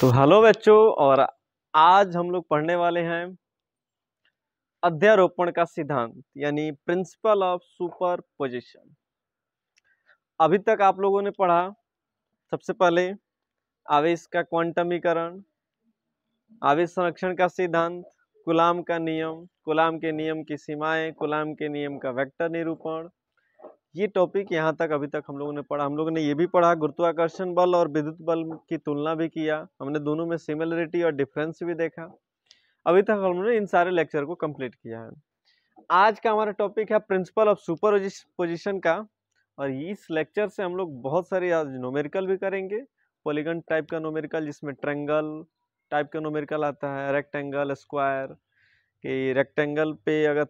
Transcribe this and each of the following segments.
तो हेलो बच्चों और आज हम लोग पढ़ने वाले हैं अध्यारोपण का सिद्धांत यानी प्रिंसिपल ऑफ सुपर पोजिशन अभी तक आप लोगों ने पढ़ा सबसे पहले आवेश का क्वांटमीकरण आवेश संरक्षण का सिद्धांत गुलाम का नियम गुलाम के नियम की सीमाएं गुलाम के नियम का वेक्टर निरूपण ये टॉपिक यहाँ तक अभी तक हम लोगों ने पढ़ा हम लोगों ने ये भी पढ़ा गुरुत्वाकर्षण बल और विद्युत बल की तुलना भी किया हमने दोनों में सिमिलरिटी और डिफरेंस भी देखा अभी तक हमने इन सारे लेक्चर को कंप्लीट किया है आज का हमारा टॉपिक है प्रिंसिपल ऑफ सुपर पोजिशन का और इस लेक्चर से हम लोग बहुत सारे आज नोमेरिकल भी करेंगे पोलिगन टाइप का नोमेरिकल जिसमें ट्रेंगल टाइप का नोमेरिकल आता है रेक्टेंगल स्क्वायर कि रेक्टेंगल पे अगर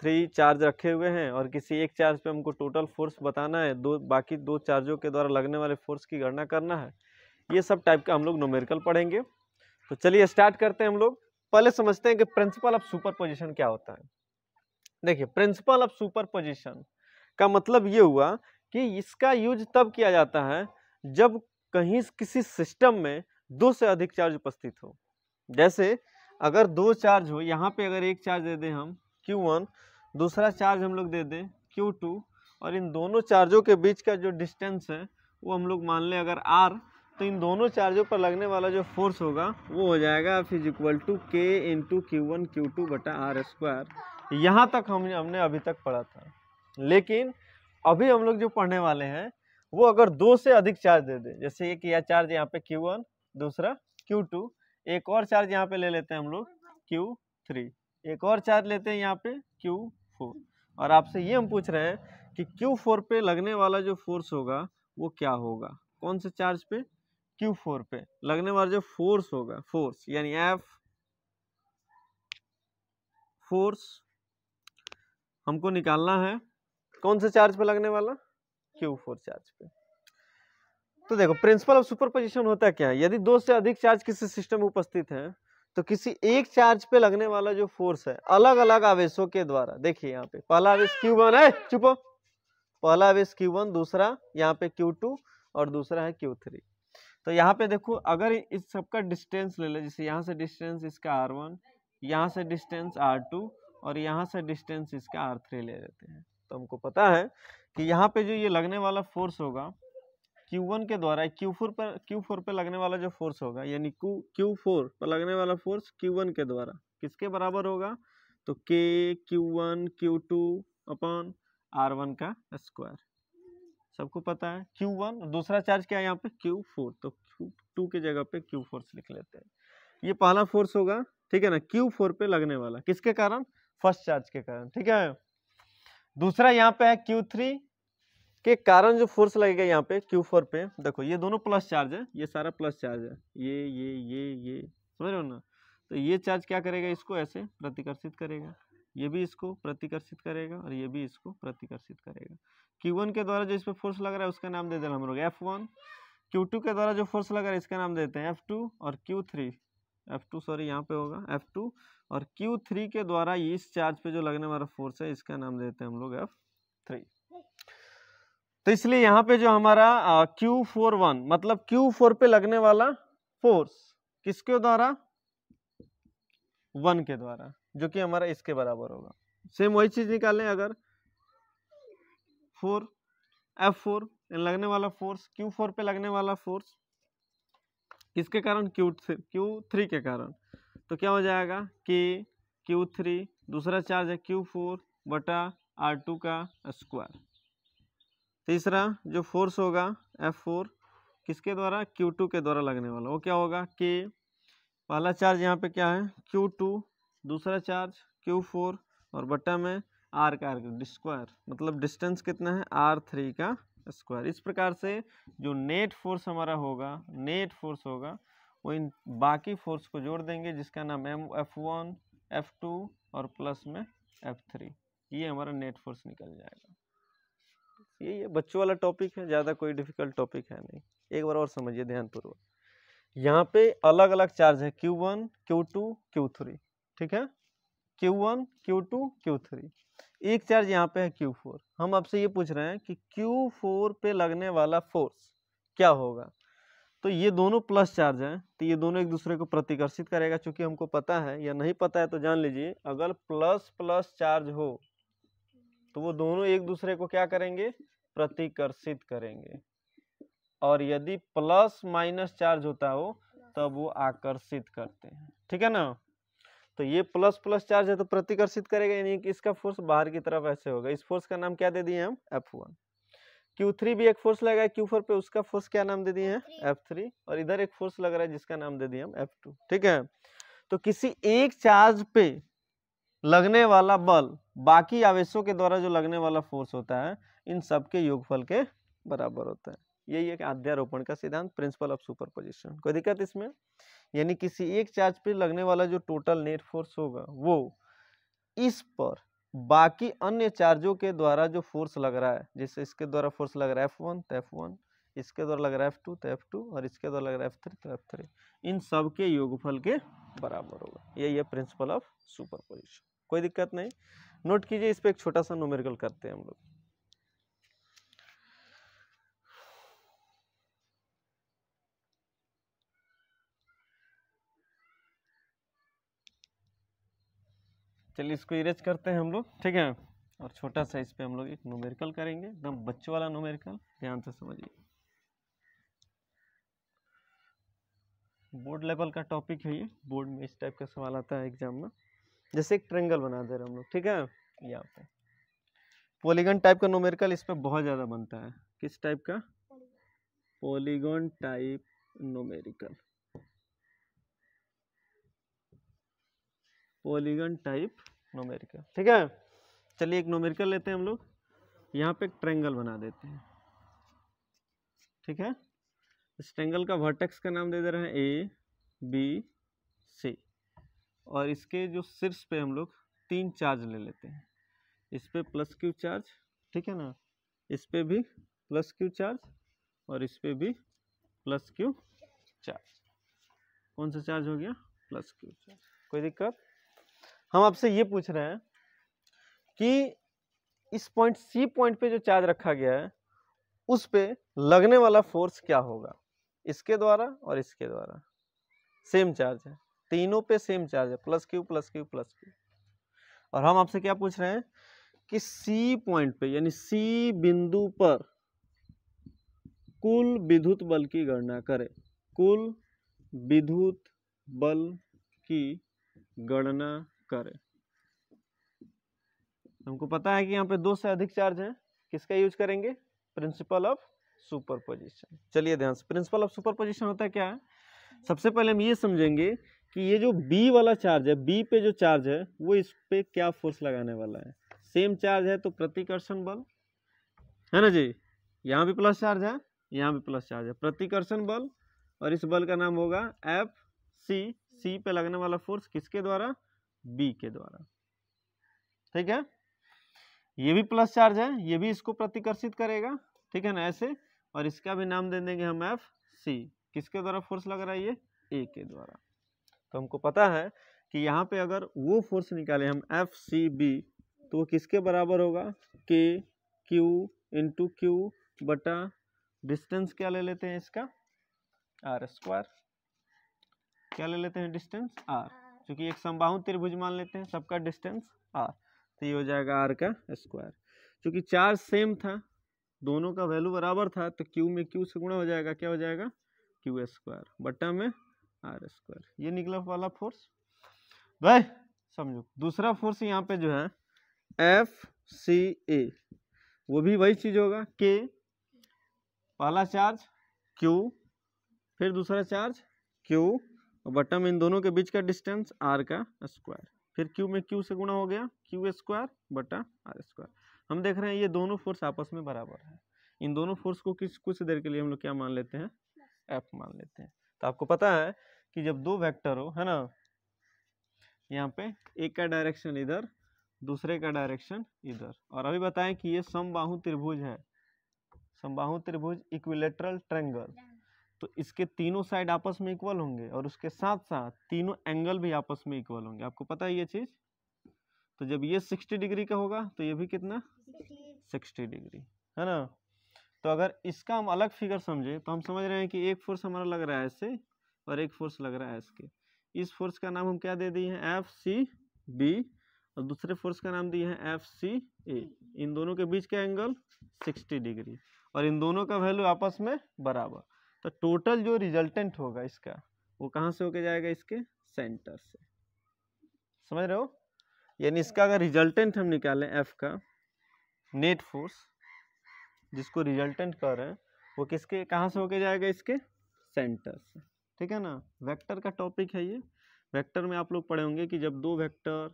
थ्री चार्ज रखे हुए हैं और किसी एक चार्ज पे हमको टोटल फोर्स बताना है दो बाकी दो चार्जों के द्वारा लगने वाले फोर्स की गणना करना है ये सब टाइप का हम लोग नोमेरिकल पढ़ेंगे तो चलिए स्टार्ट करते हैं हम लोग पहले समझते हैं कि प्रिंसिपल ऑफ सुपर पोजिशन क्या होता है देखिए प्रिंसिपल ऑफ सुपर पोजिशन का मतलब ये हुआ कि इसका यूज तब किया जाता है जब कहीं किसी सिस्टम में दो से अधिक चार्ज उपस्थित हो जैसे अगर दो चार्ज हो यहाँ पे अगर एक चार्ज दे दें हम क्यू वन दूसरा चार्ज हम लोग दे दें क्यू टू और इन दोनों चार्जों के बीच का जो डिस्टेंस है वो हम लोग मान लें अगर आर तो इन दोनों चार्जों पर लगने वाला जो फोर्स होगा वो हो जाएगा F is equal to K into Q one Q two बटा आर स्क्वायर यहाँ तक हम हमने अभी तक पढ़ा था लेकिन अभी हम लोग जो पढ़ने वाले हैं वो अगर दो से अधिक चार्ज दे दे जैसे एक यह चार्ज यहाँ पे क्यू वन दूसरा क्यू टू एक और चार्ज यहाँ पे ले लेते हैं हम लोग क्यू थ्री एक और चार्ज लेते हैं यहाँ पे क्यू फोर और आपसे ये हम पूछ रहे हैं कि क्यू फोर पे लगने वाला जो फोर्स होगा वो क्या होगा कौन से चार्ज पे क्यू फोर पे लगने वाला जो फोर्स होगा फोर्स यानी एफ फोर्स हमको निकालना है कौन से चार्ज पे लगने वाला क्यू फोर चार्ज पे तो देखो प्रिंसिपल ऑफ सुपरपोजिशन होता क्या है यदि दो से अधिक चार्ज किसी सिस्टम में उपस्थित है तो किसी एक चार्ज पे लगने वाला जो फोर्स है अलग अलग आवेशों के द्वारा देखिए यहाँ पे पहला आवेश क्यू वन है चुपो पहला आवेश क्यू वन दूसरा यहाँ पे क्यू टू और दूसरा है क्यू थ्री तो यहाँ पे देखो अगर इस सबका डिस्टेंस ले ले जैसे यहाँ से डिस्टेंस इसका आर वन यहाँ से डिस्टेंस आर टू और यहाँ से डिस्टेंस इसका आर थ्री ले लेते हैं तो हमको पता है कि यहाँ पे जो ये लगने वाला फोर्स होगा Q1 के द्वारा Q4 पर Q4 पर लगने वाला जो फोर्स होगा यानी Q Q4 पर लगने वाला फोर्स Q1 के द्वारा किसके बराबर होगा तो K Q1 Q2 upon R1 का स्क्वायर सबको पता है Q1 दूसरा चार्ज क्या है यहाँ पे Q4 तो Q2 के जगह पे Q फोर्स लिख लेते हैं ये पहला फोर्स होगा ठीक है ना Q4 पे लगने वाला किसके कारण फर्स्ट चार्ज के कारण ठीक है दूसरा यहाँ पे है Q3 के कारण जो फोर्स लगेगा यहाँ पे क्यू फोर पे देखो ये दोनों प्लस चार्ज है ये सारा प्लस चार्ज है ये ये ये ये समझ रहे हो ना तो ये चार्ज क्या करेगा इसको ऐसे प्रतिकर्षित करेगा ये भी इसको प्रतिकर्षित करेगा और ये भी इसको प्रतिकर्षित करेगा Q1 के द्वारा जो इस पर फोर्स लग रहा है उसका नाम दे देना हम लोग F1 Q2 के द्वारा जो फोर्स लग रहा है इसका नाम देते हैं F2 और Q3 F2 सॉरी यहाँ पे होगा F2 और Q3 के द्वारा इस चार्ज पे जो लगने वाला फोर्स है इसका नाम देते हैं हम लोग एफ तो इसलिए यहाँ पे जो हमारा क्यू फोर वन मतलब क्यू फोर पे लगने वाला फोर्स किसके द्वारा वन के द्वारा जो कि हमारा इसके बराबर होगा सेम वही चीज निकालें अगर फोर एफ फोर लगने वाला फोर्स क्यू फोर पे लगने वाला फोर्स किसके कारण क्यू थ्री क्यू थ्री के कारण तो क्या हो जाएगा कि क्यू थ्री दूसरा चार्ज है क्यू फोर बटा आर टू का स्क्वायर तीसरा जो फोर्स होगा एफ फोर किसके द्वारा क्यू टू के द्वारा लगने वाला वो क्या होगा के पहला चार्ज यहाँ पे क्या है क्यू टू दूसरा चार्ज क्यू फोर और बटा में आर का आर स्क्वायर मतलब डिस्टेंस कितना है आर थ्री का स्क्वायर इस प्रकार से जो नेट फोर्स हमारा होगा नेट फोर्स होगा वो इन बाकी फोर्स को जोड़ देंगे जिसका नाम M F one F two और प्लस में एफ थ्री ये हमारा नेट फोर्स निकल जाएगा यही है बच्चों वाला टॉपिक है ज़्यादा कोई डिफिकल्ट टॉपिक है नहीं एक बार और समझिए ध्यानपूर्वक यहाँ पे अलग अलग चार्ज है Q one Q two Q three ठीक है Q one Q two Q three एक चार्ज यहाँ पे है क्यू फोर हम आपसे ये पूछ रहे हैं कि क्यू फोर पे लगने वाला फोर्स क्या होगा तो ये दोनों प्लस चार्ज हैं तो ये दोनों एक दूसरे को प्रतिकर्षित करेगा क्योंकि हमको पता है या नहीं पता है तो जान लीजिए अगर प्लस प्लस चार्ज हो तो वो दोनों एक दूसरे को क्या करेंगे प्रतिकर्षित करेंगे और यदि प्लस माइनस चार्ज होता हो तब वो आकर्षित करते हैं ठीक है ना तो ये प्लस प्लस चार्ज है तो प्रतिकर्षित करेगा यानी कि इसका फोर्स बाहर की तरफ ऐसे होगा इस फोर्स का नाम क्या दे दिए हम एफ वन क्यू थ्री भी एक फोर्स लगा है क्यू फोर पे उसका फोर्स क्या नाम दे दिए हैं एफ थ्री और इधर एक फोर्स लग रहा है जिसका नाम दे दिए हम एफ टू ठीक है तो किसी एक चार्ज पे लगने वाला बल बाकी आवेशों के द्वारा जो लगने वाला फोर्स होता है इन सब के योगफल के बराबर होता है यही एक अध्यारोपण का सिद्धांत प्रिंसिपल ऑफ सुपर पोजिशन कोई दिक्कत इसमें यानी किसी एक चार्ज पर लगने वाला जो टोटल नेट फोर्स होगा वो इस पर बाकी अन्य चार्जों के द्वारा जो फोर्स लग रहा है जैसे इसके द्वारा फोर्स लग रहा है एफ वन तो एफ वन इसके द्वारा लग रहा है एफ टू तो एफ टू और इसके द्वारा लग रहा है एफ थ्री तो एफ थ्री इन सब के योगफल के बराबर होगा यही है प्रिंसिपल ऑफ सुपरपोजिशन कोई दिक्कत नहीं नोट कीजिए इस पर एक छोटा सा नोमेरिकल करते हैं हम लोग चलिए इसको इरेज करते हैं हम लोग ठीक है और छोटा सा इस पर हम लोग एक नोमेरिकल करेंगे एकदम बच्चों वाला नोमेरिकल ध्यान से समझिए बोर्ड लेवल का टॉपिक है ये बोर्ड में इस टाइप का सवाल आता है एग्जाम में जैसे एक ट्रेंगल बना दे रहे हम लोग ठीक है यहाँ पे पोलीगन टाइप का नोमेरिकल इस पर बहुत ज़्यादा बनता है किस टाइप का polygon type numerical polygon type numerical ठीक है चलिए एक नोमेरिकल लेते हैं हम लोग यहाँ पे एक ट्रेंगल बना देते हैं ठीक है इस ट्रेंगल का वर्टेक्स का नाम दे दे रहे हैं ए बी और इसके जो शीर्ष पे हम लोग तीन चार्ज ले लेते हैं इस पर प्लस क्यू चार्ज ठीक है ना इस पर भी प्लस क्यू चार्ज और इस पर भी प्लस क्यू चार्ज कौन सा चार्ज हो गया प्लस क्यू चार्ज कोई दिक्कत हम आपसे ये पूछ रहे हैं कि इस पॉइंट सी पॉइंट पे जो चार्ज रखा गया है उस पे लगने वाला फोर्स क्या होगा इसके द्वारा और इसके द्वारा सेम चार्ज है तीनों पे सेम चार्ज है plus Q plus Q plus Q और हम आपसे क्या पूछ रहे हैं कि सी पॉइंट पे यानी सी बिंदु पर कुल विद्युत बल की गणना करें कुल विद्युत बल की गणना करें हमको पता है कि यहाँ पे दो से अधिक चार्ज हैं किसका यूज करेंगे प्रिंसिपल ऑफ सुपरपोजिशन चलिए ध्यान से प्रिंसिपल ऑफ सुपरपोजिशन होता है क्या है सबसे पहले हम ये समझेंगे कि ये जो बी वाला चार्ज है बी पे जो चार्ज है वो इस पे क्या फोर्स लगाने वाला है सेम चार्ज है तो प्रतिकर्षण बल है ना जी यहाँ भी प्लस चार्ज है यहाँ भी प्लस चार्ज है प्रतिकर्षण बल और इस बल का नाम होगा एफ सी सी पे लगने वाला फोर्स किसके द्वारा बी के द्वारा ठीक है ये भी प्लस चार्ज है ये भी इसको प्रतिकर्षित करेगा ठीक है ना ऐसे और इसका भी नाम दे देंगे हम एफ सी किसके द्वारा फोर्स लग रहा है ये ए के द्वारा तो हमको पता है कि यहाँ पे अगर वो फोर्स निकाले हम एफ सी बी तो वो किसके बराबर होगा के क्यू इंटू क्यू बटा डिस्टेंस क्या ले लेते हैं इसका आर स्क्वायर क्या ले लेते हैं डिस्टेंस आर क्योंकि एक समबाहु त्रिभुज मान लेते हैं सबका डिस्टेंस आर तो ये हो जाएगा आर का स्क्वायर क्योंकि चार्ज सेम था दोनों का वैल्यू बराबर था तो क्यू में क्यू से गुणा हो जाएगा क्या हो जाएगा क्यू स्क्वायर बटा में आर स्क्वायर ये निकला वाला फोर्स भाई समझो दूसरा फोर्स यहाँ पे जो है एफ सी ए वो भी वही चीज होगा के पहला चार्ज क्यू फिर दूसरा चार्ज क्यू और बटम इन दोनों के बीच का डिस्टेंस आर का स्क्वायर फिर क्यू में क्यू से गुणा हो गया क्यू स्क्वायर बटा आर स्क्वायर हम देख रहे हैं ये दोनों फोर्स आपस में बराबर है इन दोनों फोर्स को किस कुछ देर के लिए हम लोग क्या मान लेते हैं एफ मान लेते हैं तो आपको पता है कि जब दो वेक्टर हो है ना यहाँ पे एक का डायरेक्शन इधर दूसरे का डायरेक्शन इधर और अभी बताएं कि ये समबाहु त्रिभुज है समबाहु त्रिभुज इक्विलेटरल ट्रेंगल तो इसके तीनों साइड आपस में इक्वल होंगे और उसके साथ साथ तीनों एंगल भी आपस में इक्वल होंगे आपको पता है ये चीज़ तो जब ये सिक्सटी डिग्री का होगा तो ये भी कितना सिक्सटी डिग्री है ना तो अगर इसका हम अलग फिगर समझे तो हम समझ रहे हैं कि एक फोर्स हमारा लग रहा है इससे और एक फोर्स लग रहा है एस के इस फोर्स का नाम हम क्या दे दिए हैं एफ सी बी और दूसरे फोर्स का नाम दिए हैं एफ सी ए इन दोनों के बीच का एंगल सिक्सटी डिग्री और इन दोनों का वैल्यू आपस में बराबर तो टोटल जो रिजल्टेंट होगा इसका वो कहाँ से होके जाएगा इसके सेंटर से समझ रहे हो यानी इसका अगर रिजल्टेंट हम निकालें एफ का नेट फोर्स जिसको रिजल्टेंट कह रहे हैं वो किसके कहाँ से होके जाएगा इसके सेंटर से ठीक है ना वेक्टर का टॉपिक है ये वेक्टर में आप लोग पढ़े होंगे कि जब दो वेक्टर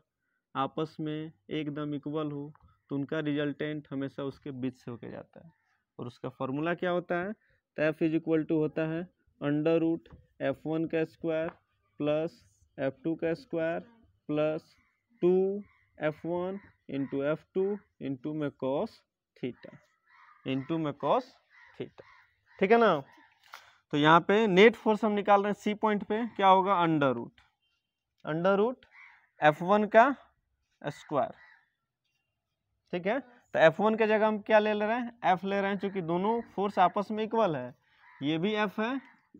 आपस में एकदम इक्वल हो तो उनका रिजल्टेंट हमेशा उसके बीच से होके जाता है और उसका फार्मूला क्या होता है तो एफ इज इक्वल टू होता है अंडर रूट एफ वन का स्क्वायर प्लस एफ टू का square plus two F one into F two into में कॉस थीटा इंटू में कॉस थीटा ठीक है ना तो यहाँ पे नेट फोर्स हम निकाल रहे हैं सी पॉइंट पे क्या होगा under root under root F one का स्क्वायर ठीक है तो एफ वन के जगह हम क्या ले ले रहे हैं एफ ले रहे हैं चूंकि दोनों फोर्स आपस में इक्वल है ये भी एफ है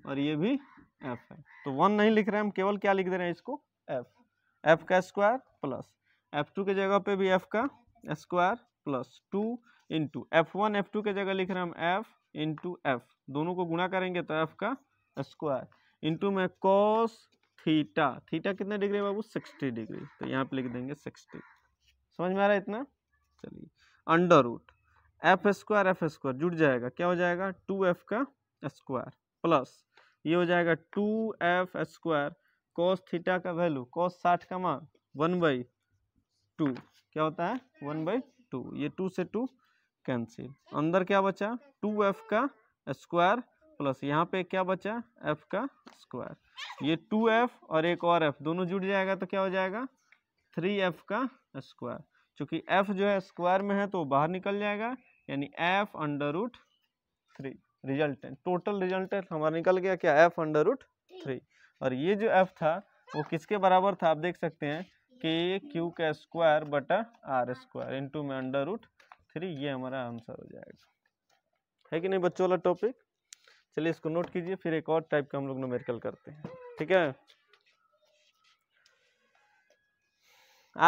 और ये भी एफ है तो वन नहीं लिख रहे हैं हम केवल क्या लिख दे रहे हैं इसको एफ एफ का स्क्वायर प्लस एफ टू के जगह पे भी एफ का square plus two into F one F two के जगह लिख रहे हैं हम एफ इंटू एफ दोनों को गुणा करेंगे तो एफ का स्क्वायर इंटू में कॉस थीटा थीटा कितना डिग्री बाबू सिक्सटी डिग्री तो यहाँ पे लिख देंगे सिक्सटी समझ में आ रहा है इतना चलिए under root F square F square जुड़ जाएगा क्या हो जाएगा टू एफ का स्क्वायर प्लस ये हो जाएगा two F square cos theta का वैल्यू कॉस साठ का मान वन बाई टू क्या होता है वन बाई टू ये टू से टू कैंसिल अंदर क्या बचा टू एफ का स्क्वायर प्लस यहाँ पे क्या बचा एफ का स्क्वायर ये टू एफ और एक और एफ दोनों जुड़ जाएगा तो क्या हो जाएगा थ्री एफ का स्क्वायर चूँकि एफ जो है स्क्वायर में है तो बाहर निकल जाएगा यानी F under root three resultant total resultant हमारा निकल गया क्या एफ अंडर रूट थ्री और ये जो एफ था वो किसके बराबर था आप देख सकते हैं कि क्यू का स्क्वायर बटा आर स्क्वायर इंटू में अंडर रूट थ्री ये हमारा आंसर हो जाएगा है कि नहीं बच्चों वाला टॉपिक चलिए इसको नोट कीजिए फिर एक और टाइप का हम लोग नोमेरिकल करते हैं ठीक है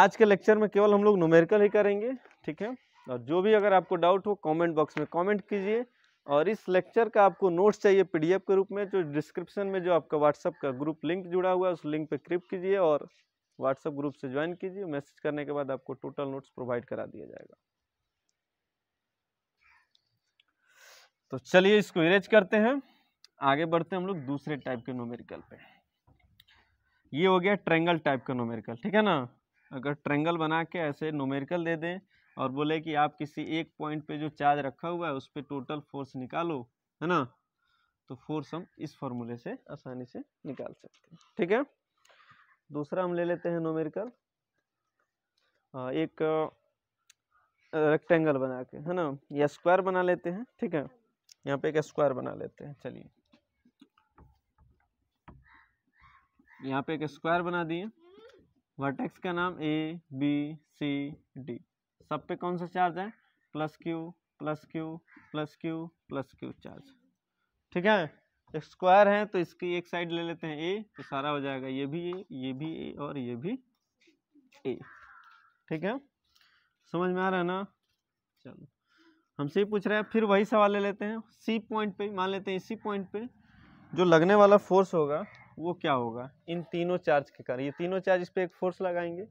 आज के लेक्चर में केवल हम लोग नोमेरिकल ही करेंगे ठीक है और जो भी अगर आपको डाउट हो कमेंट बॉक्स में कमेंट कीजिए और इस लेक्चर का आपको नोट्स चाहिए पीडीएफ के रूप में जो डिस्क्रिप्शन में जो आपका व्हाट्सअप का ग्रुप लिंक जुड़ा हुआ है उस लिंक पे क्लिक कीजिए और व्हाट्सअप ग्रुप से ज्वाइन कीजिए मैसेज करने के बाद आपको टोटल नोट्स प्रोवाइड करा दिया जाएगा तो चलिए इसको इरेज करते हैं आगे बढ़ते हैं हम लोग दूसरे टाइप के नोमेरिकल पे ये हो गया ट्रेंगल टाइप का नोमेरिकल ठीक है ना अगर ट्रेंगल बना के ऐसे नोमेरिकल दे दें और बोले कि आप किसी एक पॉइंट पे जो चार्ज रखा हुआ है उस पर टोटल फोर्स निकालो है ना तो फोर्स हम इस फॉर्मूले से आसानी से निकाल सकते हैं ठीक है दूसरा हम ले लेते हैं नोमेरिकल एक रेक्टेंगल बना के है ना या स्क्वायर बना लेते हैं ठीक है यहाँ पे एक स्क्वायर बना लेते हैं चलिए यहाँ पे एक स्क्वायर बना दिए वर्टेक्स का नाम ए बी सी डी सब पे कौन सा चार्ज है plus Q plus Q plus Q plus Q charge ठीक है स्क्वायर है तो इसकी एक साइड ले लेते हैं ए तो सारा हो जाएगा ये भी ए ये भी ए और ये भी ए ठीक है समझ में आ रहा है ना चलो हमसे ही पूछ रहे हैं फिर वही सवाल ले लेते हैं सी पॉइंट पे मान लेते हैं इसी पॉइंट पे जो लगने वाला फोर्स होगा वो क्या होगा इन तीनों चार्ज के कारण ये तीनों चार्ज इस पर एक फोर्स लगाएंगे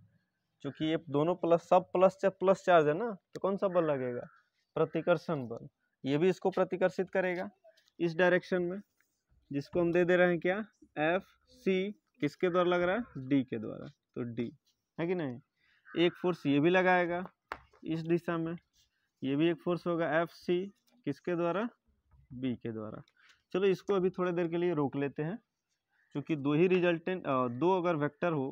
चूँकि ये दोनों प्लस सब प्लस चार प्लस चार्ज है ना तो कौन सा बल लगेगा प्रतिकर्षण बल ये भी इसको प्रतिकर्षित करेगा इस डायरेक्शन में जिसको हम दे दे रहे हैं क्या एफ सी किसके द्वारा लग रहा है डी के द्वारा तो डी है कि नहीं एक फोर्स ये भी लगाएगा इस दिशा में ये भी एक फोर्स होगा एफ सी किसके द्वारा बी के द्वारा चलो इसको अभी थोड़ी देर के लिए रोक लेते हैं क्योंकि दो ही रिजल्टेंट दो अगर वेक्टर हो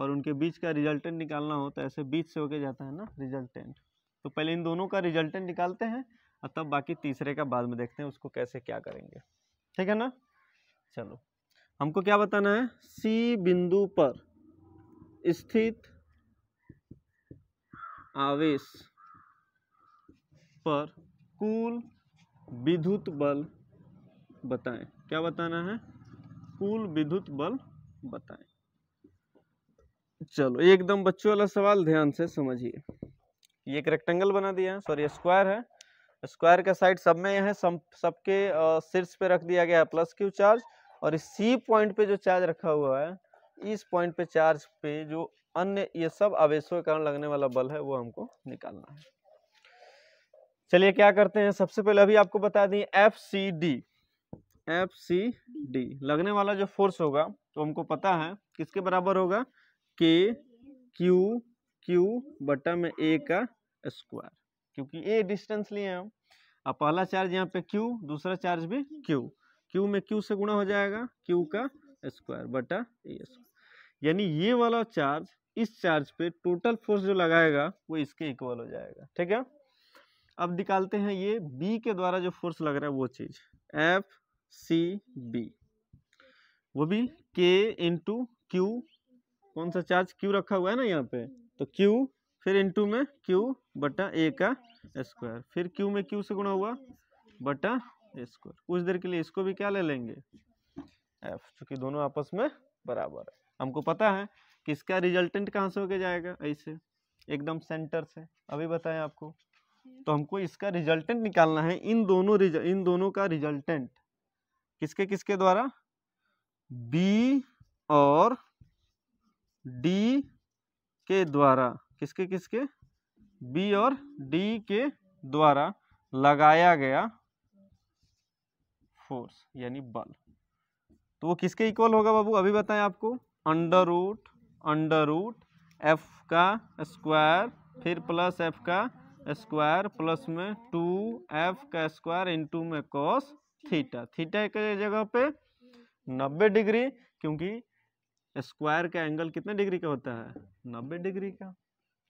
और उनके बीच का रिजल्टेंट निकालना हो तो ऐसे बीच से होके जाता है ना रिजल्टेंट तो पहले इन दोनों का रिजल्टेंट निकालते हैं और तब बाकी तीसरे का बाद में देखते हैं उसको कैसे क्या करेंगे ठीक है ना चलो हमको क्या बताना है सी बिंदु पर स्थित आवेश पर कुल विद्युत बल बताएं क्या बताना है कुल विद्युत बल बताएं चलो एकदम बच्चों वाला सवाल ध्यान से समझिए ये एक रेक्टेंगल बना दिया है सॉरी स्क्वायर है स्क्वायर का साइड सब में है सबके शीर्ष पे रख दिया गया है प्लस क्यू चार्ज और इस सी पॉइंट पे जो चार्ज रखा हुआ है इस पॉइंट पे चार्ज पे जो अन्य ये सब आवेशों के कारण लगने वाला बल है वो हमको निकालना है चलिए क्या करते हैं सबसे पहले अभी आपको बता दें F C D F C D लगने वाला जो फोर्स होगा तो हमको पता है किसके बराबर होगा के क्यू क्यू बटा में ए का स्क्वायर क्योंकि ए डिस्टेंस लिए हम अब पहला चार्ज यहाँ पे क्यू दूसरा चार्ज भी क्यू क्यू में क्यू से गुणा हो जाएगा क्यू का स्क्वायर बटा ए स्क्वायर यानी ये वाला चार्ज इस चार्ज पे टोटल फोर्स जो लगाएगा वो इसके इक्वल हो जाएगा ठीक है अब निकालते हैं ये बी के द्वारा जो फोर्स लग रहा है वो चीज़ एफ सी बी वो भी के इंटू क्यू कौन सा चार्ज क्यू रखा हुआ है ना यहाँ पे तो क्यू फिर इंटू में क्यू बटा ए का स्क्वायर फिर क्यू में क्यू से गुणा हुआ बटा स्क्वायर कुछ देर के लिए इसको भी क्या ले लेंगे एफ चूंकि दोनों आपस में बराबर है हमको पता है कि इसका रिजल्टेंट कहाँ से होके जाएगा ऐसे एकदम सेंटर से अभी बताएं आपको तो हमको इसका रिजल्टेंट निकालना है इन दोनों इन दोनों का रिजल्टेंट किसके किसके द्वारा बी और डी के द्वारा किसके किसके बी और डी के द्वारा लगाया गया फोर्स यानी बल तो वो किसके इक्वल होगा बाबू अभी बताएं आपको under root under root F का स्क्वायर फिर प्लस एफ का स्क्वायर प्लस में टू एफ का स्क्वायर इंटू में कॉस थीटा थीटा के जगह पे नब्बे डिग्री क्योंकि स्क्वायर का एंगल कितने डिग्री का होता है नब्बे डिग्री का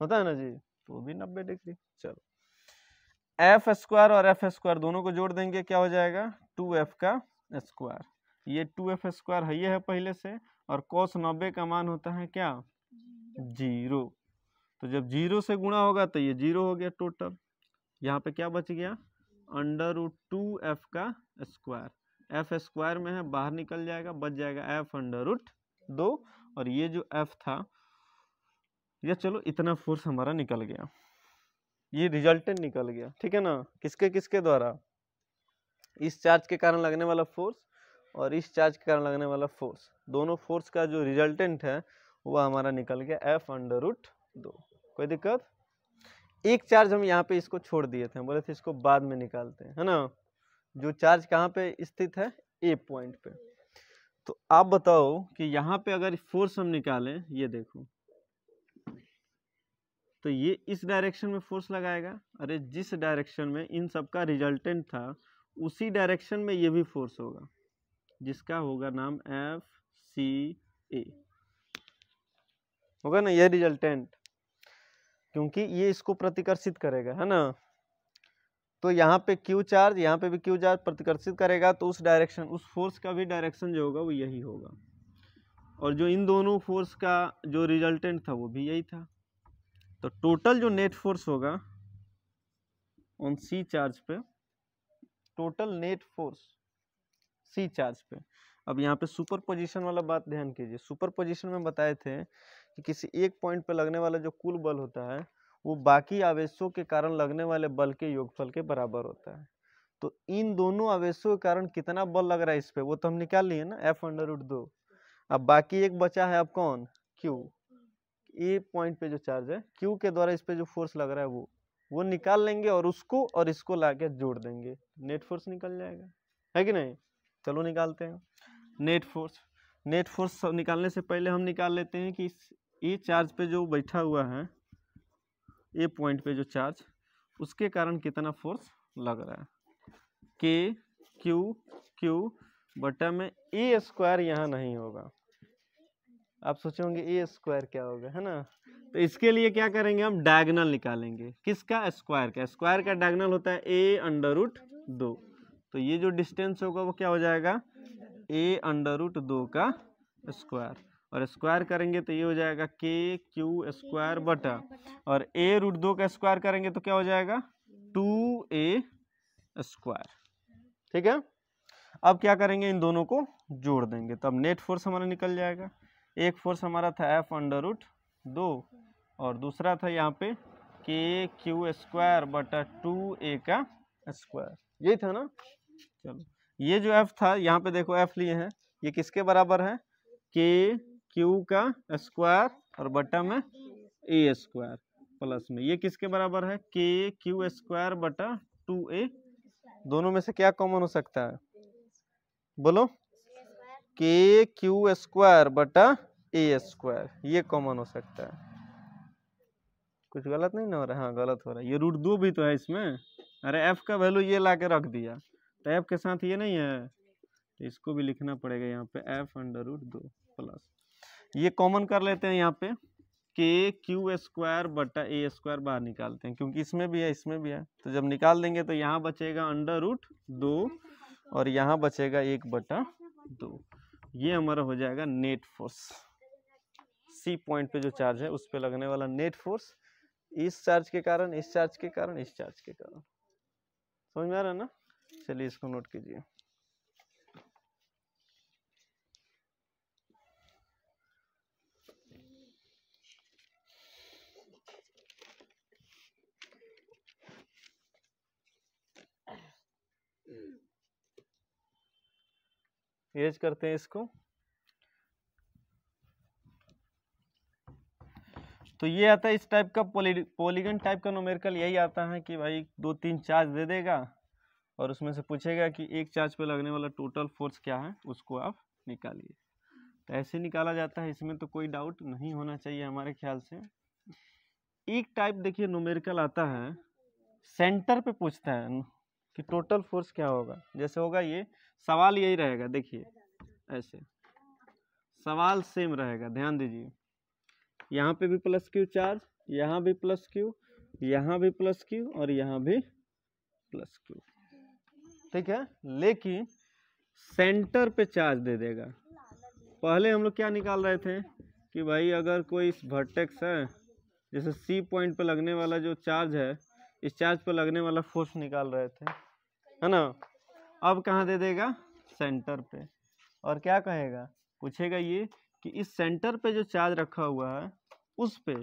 होता है ना जी तो भी नब्बे डिग्री चलो एफ स्क्वायर और एफ स्क्वायर दोनों को जोड़ देंगे क्या हो जाएगा टू एफ का स्क्वायर ये टू एफ स्क्वायर है ये है पहले से और कॉस नब्बे का मान होता है क्या जीरो तो जब जीरो से गुणा होगा तो ये जीरो हो गया टोटल यहाँ पे क्या बच गया अंडर रूट टू एफ का स्क्वायर एफ स्क्वायर में है बाहर निकल जाएगा बच जाएगा एफ अंडर रूट दो और ये जो एफ था यह चलो इतना फोर्स हमारा निकल गया ये रिजल्टेंट निकल गया ठीक है ना किसके किसके द्वारा इस चार्ज के कारण लगने वाला फोर्स और इस चार्ज के कारण लगने वाला फोर्स दोनों फोर्स का जो रिजल्टेंट है वह हमारा निकल गया एफ अंडर रूट दो कोई दिक्कत एक चार्ज हम यहाँ पे इसको छोड़ दिए थे बोले थे इसको बाद में निकालते हैं है ना जो चार्ज कहाँ पे स्थित है ए पॉइंट पे तो आप बताओ कि यहाँ पे अगर फोर्स हम निकालें ये देखो तो ये इस डायरेक्शन में फोर्स लगाएगा अरे जिस डायरेक्शन में इन सब का रिजल्टेंट था उसी डायरेक्शन में ये भी फोर्स होगा जिसका होगा नाम एफ सी ए होगा ना ये रिजल्टेंट क्योंकि ये इसको प्रतिकर्षित करेगा है ना तो यहाँ पे क्यू चार्ज यहाँ पे भी क्यू चार्ज प्रतिकर्षित करेगा तो उस डायरेक्शन उस फोर्स का भी डायरेक्शन जो होगा वो यही होगा और जो इन दोनों फोर्स का जो रिजल्टेंट था वो भी यही था तो टोटल जो नेट फोर्स होगा ऑन सी चार्ज पे total net force C charge पे अब यहाँ पे सुपर पोजिशन वाला बात ध्यान कीजिए सुपर पोजिशन में बताए थे कि किसी एक पॉइंट पर लगने वाला जो कुल बल होता है वो बाकी आवेशों के कारण लगने वाले बल के योगफल के बराबर होता है तो इन दोनों आवेशों के कारण कितना बल लग रहा है इस पर वो तो हम निकाल लिए ना एफ अंडर रूट दो अब बाकी एक बचा है अब कौन क्यू ए पॉइंट पे जो चार्ज है क्यू के द्वारा इस पर जो फोर्स लग रहा है वो वो निकाल लेंगे और उसको और इसको ला जोड़ देंगे नेट फोर्स निकल जाएगा है कि नहीं चलो निकालते हैं नेट फोर्स नेट फोर्स निकालने से पहले हम निकाल लेते हैं कि ए चार्ज पे जो बैठा हुआ है ए पॉइंट पे जो चार्ज उसके कारण कितना फोर्स लग रहा है के क्यू क्यू बटा में ए स्क्वायर यहाँ नहीं होगा आप सोचे होंगे ए स्क्वायर क्या होगा है ना तो इसके लिए क्या करेंगे हम डायगनल निकालेंगे किसका स्क्वायर का स्क्वायर का डायगनल होता है ए अंडर रूट दो तो ये जो डिस्टेंस होगा वो क्या हो जाएगा ए अंडर रूट दो का स्क्वायर और स्क्वायर करेंगे तो ये हो जाएगा के क्यू स्क्वायर बटा और ए रूट दो का स्क्वायर करेंगे तो क्या हो जाएगा टू ए स्क्वायर ठीक है अब क्या करेंगे इन दोनों को जोड़ देंगे तब नेट फोर्स हमारा निकल जाएगा एक फोर्स हमारा था एफ अंडर रूट दो और दूसरा था यहाँ पे के क्यू स्क्वायर बटा टू ए का स्क्वायर यही था ना चलो ये जो एफ था यहाँ पे देखो एफ लिए हैं ये किसके बराबर है के क्यू का स्क्वायर और बटा में ए स्क्वायर प्लस में ये किसके बराबर है के क्यू स्क्वायर बटा टू ए दोनों में से क्या कॉमन हो सकता है बोलो के क्यू स्क्वायर बटा ए स्क्वायर ये कॉमन हो सकता है कुछ गलत नहीं ना हो रहा है हाँ गलत हो रहा है ये रूट दो भी तो है इसमें अरे एफ का वैल्यू ये ला के रख दिया तो एफ के साथ ये नहीं है तो इसको भी लिखना पड़ेगा यहाँ पे एफ अंडर रूट दो प्लस ये कॉमन कर लेते हैं यहाँ पे के क्यू स्क्वायर बटा ए स्क्वायर बाहर निकालते हैं क्योंकि इसमें भी है इसमें भी है तो जब निकाल देंगे तो यहाँ बचेगा अंडर रूट दो और यहाँ बचेगा एक बटा दो ये हमारा हो जाएगा नेट फोर्स सी पॉइंट पे जो चार्ज है उस पर लगने वाला नेट फोर्स इस चार्ज के कारण इस चार्ज के कारण इस चार्ज के कारण समझ में आ रहा है ना चलिए इसको नोट कीजिए इरेज करते हैं इसको तो ये आता है इस टाइप का पोली पोलीगन टाइप का नोमेरिकल यही आता है कि भाई दो तीन चार्ज दे देगा और उसमें से पूछेगा कि एक चार्ज पे लगने वाला टोटल फोर्स क्या है उसको आप निकालिए तो ऐसे निकाला जाता है इसमें तो कोई डाउट नहीं होना चाहिए हमारे ख्याल से एक टाइप देखिए नोमेरिकल आता है सेंटर पे पूछता है कि टोटल फोर्स क्या होगा जैसे होगा ये सवाल यही रहेगा देखिए ऐसे सवाल सेम रहेगा ध्यान दीजिए यहाँ पे भी प्लस क्यू चार्ज यहाँ भी प्लस क्यू यहाँ भी प्लस क्यू और यहाँ भी प्लस क्यू ठीक है लेकिन सेंटर पे चार्ज दे देगा पहले हम लोग क्या निकाल रहे थे कि भाई अगर कोई इस भट्टेक्स है जैसे सी पॉइंट पे लगने वाला जो चार्ज है इस चार्ज पे लगने वाला फोर्स निकाल रहे थे है ना अब कहाँ दे देगा सेंटर पे और क्या कहेगा पूछेगा ये कि इस सेंटर पे जो चार्ज रखा हुआ है उस पे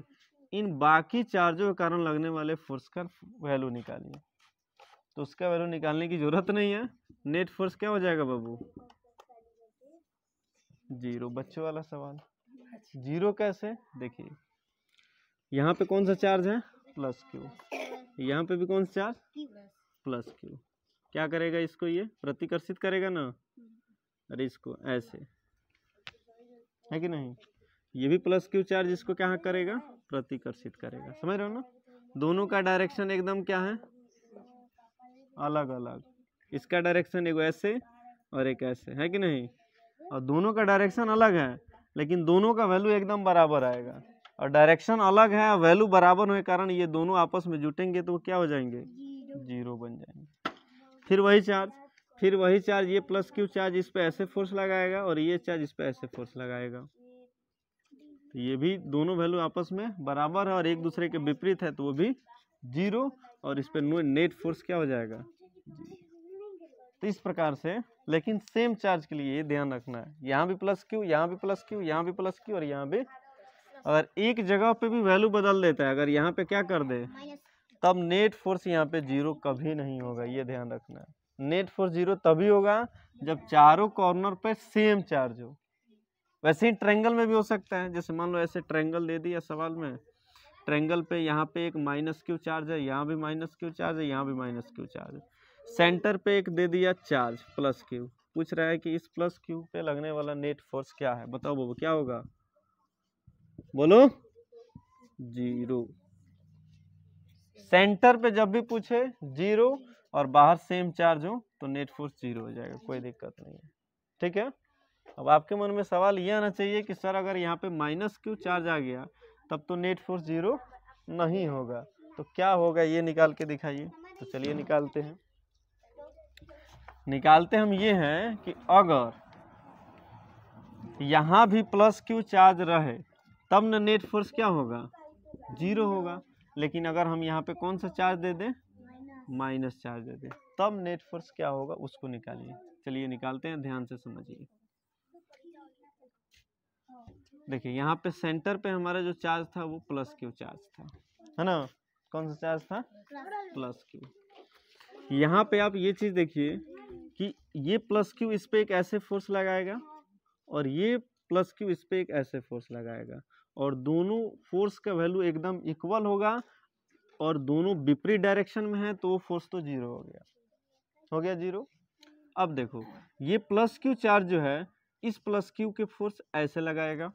इन बाकी चार्जों के कारण लगने वाले फोर्स का वैल्यू निकालिए तो उसका वैल्यू निकालने की ज़रूरत नहीं है नेट फोर्स क्या हो जाएगा बाबू जीरो बच्चों वाला सवाल जीरो कैसे देखिए यहाँ पे कौन सा चार्ज है प्लस क्यू यहाँ पे भी कौन सा चार्ज प्लस क्यू क्या करेगा इसको ये प्रतिकर्षित करेगा ना अरे इसको ऐसे है कि नहीं ये भी प्लस क्यू चार्ज इसको क्या करेगा प्रतिकर्षित करेगा समझ रहे हो ना दोनों का डायरेक्शन एकदम क्या है अलग अलग इसका डायरेक्शन एक ऐसे और एक ऐसे है कि नहीं और दोनों का डायरेक्शन अलग है लेकिन दोनों का वैल्यू एकदम बराबर आएगा और डायरेक्शन अलग है वैल्यू बराबर होने के कारण ये दोनों आपस में जुटेंगे तो क्या हो जाएंगे जीरो बन जाएंगे फिर वही चार्ज फिर वही चार्ज ये प्लस क्यू चार्ज इस पर ऐसे फोर्स लगाएगा और ये चार्ज इस पर ऐसे फोर्स लगाएगा तो ये भी दोनों वैल्यू आपस में बराबर है और एक दूसरे के विपरीत है तो वो भी जीरो और इस पर नेट फोर्स क्या हो जाएगा तो इस प्रकार से लेकिन सेम चार्ज के लिए ध्यान रखना है यहाँ भी प्लस क्यू यहाँ भी प्लस क्यू यहाँ भी प्लस क्यू और यहाँ भी अगर एक जगह पे भी वैल्यू बदल देता है अगर यहाँ पे क्या कर दे तब नेट फोर्स यहाँ पे जीरो कभी नहीं होगा ये ध्यान रखना है नेट फोर्स जीरो तभी होगा जब चारों कॉर्नर पे सेम चार्ज हो वैसे ही ट्रेंगल में भी हो सकता है जैसे मान लो ऐसे ट्रेंगल दे दिया सवाल में ट्रेंगल पे यहाँ पे एक माइनस क्यू चार्ज है यहाँ भी माइनस क्यू चार्ज है यहाँ भी माइनस क्यू चार्ज है सेंटर पे एक दे दिया चार्ज प्लस क्यू पूछ रहा है कि इस प्लस क्यू पे लगने वाला नेट फोर्स क्या है बताओ बोबो क्या होगा बोलो जीरो सेंटर पे जब भी पूछे जीरो और बाहर सेम चार्ज हो तो नेट फोर्स जीरो हो जाएगा कोई दिक्कत नहीं है ठीक है अब आपके मन में सवाल ये आना चाहिए कि सर अगर यहाँ पे माइनस क्यू चार्ज आ गया तब तो नेट फोर्स जीरो नहीं होगा तो क्या होगा ये निकाल के दिखाइए तो चलिए निकालते हैं निकालते हम ये हैं कि अगर यहाँ भी प्लस क्यू चार्ज रहे तब न नेट फोर्स क्या होगा जीरो होगा लेकिन अगर हम यहाँ पे कौन सा चार्ज दे दें माइनस चार्ज दे दें तब नेट फोर्स क्या होगा उसको निकालिए चलिए निकालते हैं ध्यान से समझिए देखिए यहाँ पे सेंटर पे हमारा जो चार्ज था वो प्लस क्यू चार्ज था है ना कौन सा चार्ज था प्लस क्यू यहाँ पे आप ये चीज़ देखिए कि ये प्लस क्यू इस पर एक ऐसे फोर्स लगाएगा और ये प्लस क्यू इस पर एक ऐसे फोर्स लगाएगा और दोनों फोर्स का वैल्यू एकदम इक्वल होगा और दोनों विपरीत डायरेक्शन में है तो वो फोर्स तो जीरो हो गया हो गया जीरो अब देखो ये प्लस क्यू चार्ज जो है इस प्लस क्यू के फोर्स ऐसे लगाएगा